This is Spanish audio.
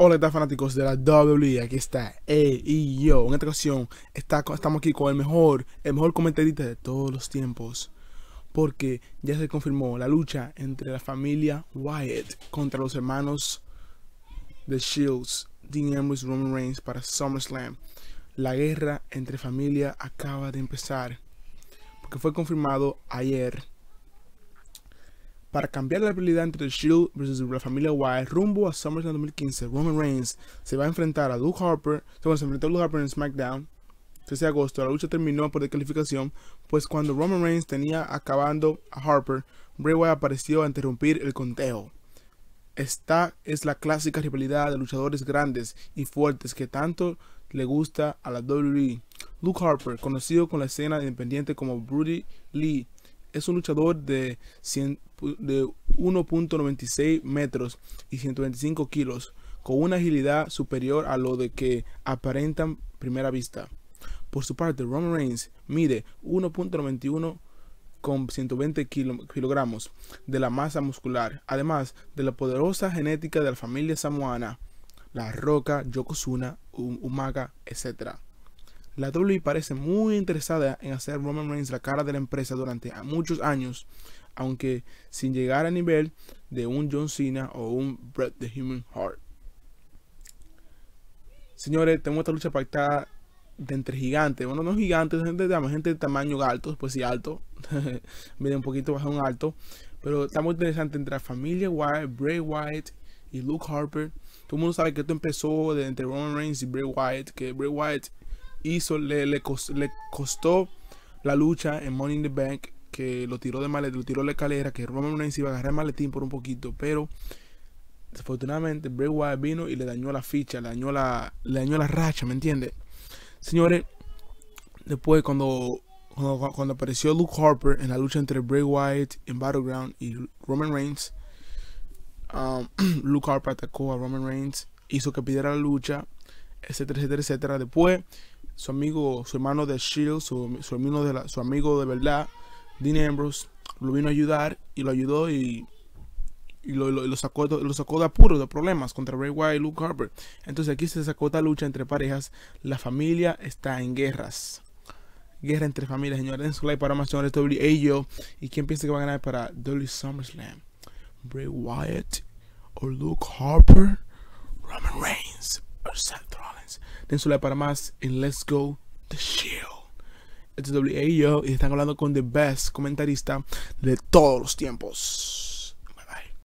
Hola, fanáticos de la WWE? Aquí está él y yo. En esta ocasión estamos aquí con el mejor, el mejor comentarista de todos los tiempos. Porque ya se confirmó la lucha entre la familia Wyatt contra los hermanos The Shields, Dean Ambrose y Roman Reigns para SummerSlam. La guerra entre familia acaba de empezar. Porque fue confirmado ayer para cambiar la habilidad entre The Shield versus la familia Wyatt rumbo a SummerSlam 2015. Roman Reigns se va a enfrentar a Luke Harper, se enfrentó a Luke Harper en SmackDown. 13 de agosto, la lucha terminó por descalificación, pues cuando Roman Reigns tenía acabando a Harper, Bray Wyatt apareció a interrumpir el conteo. Esta es la clásica rivalidad de luchadores grandes y fuertes que tanto le gusta a la WWE. Luke Harper, conocido con la escena independiente como Brody Lee, es un luchador de, 1.96 metros y 125 kilos, con una agilidad superior a lo de que aparentan primera vista. Por su parte, Roman Reigns mide 1.91 con 120 kilogramos de la masa muscular, además de la poderosa genética de la familia samoana, la roca, Yokozuna, Umaga, etc. La WWE parece muy interesada en hacer Roman Reigns la cara de la empresa durante muchos años, aunque sin llegar a nivel de un John Cena o un Bret the Human Heart. Señores, tengo esta lucha pactada de entre gigantes, bueno, no gigantes, gente de, gente de tamaño alto, pues sí, alto, Miren un poquito bajo un alto, pero está muy interesante entre la familia White, Bray White y Luke Harper. Todo el mundo sabe que esto empezó de entre Roman Reigns y Bray White, que Bray White hizo, le, le, costó la lucha en Money in the Bank, que lo tiró de maletín, lo tiró de la escalera, que Roman Reigns iba a agarrar el maletín por un poquito, pero desafortunadamente Bray Wyatt vino y le dañó la ficha, le dañó la, le dañó la racha, ¿me entiendes? Señores, después cuando, cuando, apareció Luke Harper en la lucha entre Bray Wyatt en Battleground y Roman Reigns, um, Luke Harper atacó a Roman Reigns, hizo que pidiera la lucha, etcétera, etcétera, etcétera. Después su amigo, su hermano de Shield, su, hermano de su amigo de verdad, Dean Ambrose, lo vino a ayudar y lo ayudó y, y lo, sacó, de apuros, de problemas contra Bray Wyatt y Luke Harper. Entonces aquí se sacó esta lucha entre parejas. La familia está en guerras. Guerra entre familias, señores. En su like para más, señores. ¿Y quién piensa que va a ganar para W. SummerSlam? Bray Wyatt o Luke Harper? Roman Reigns. Seth Rollins. like para más en Let's Go The Shield. Esto es y y están hablando con The Best, comentarista de todos los tiempos.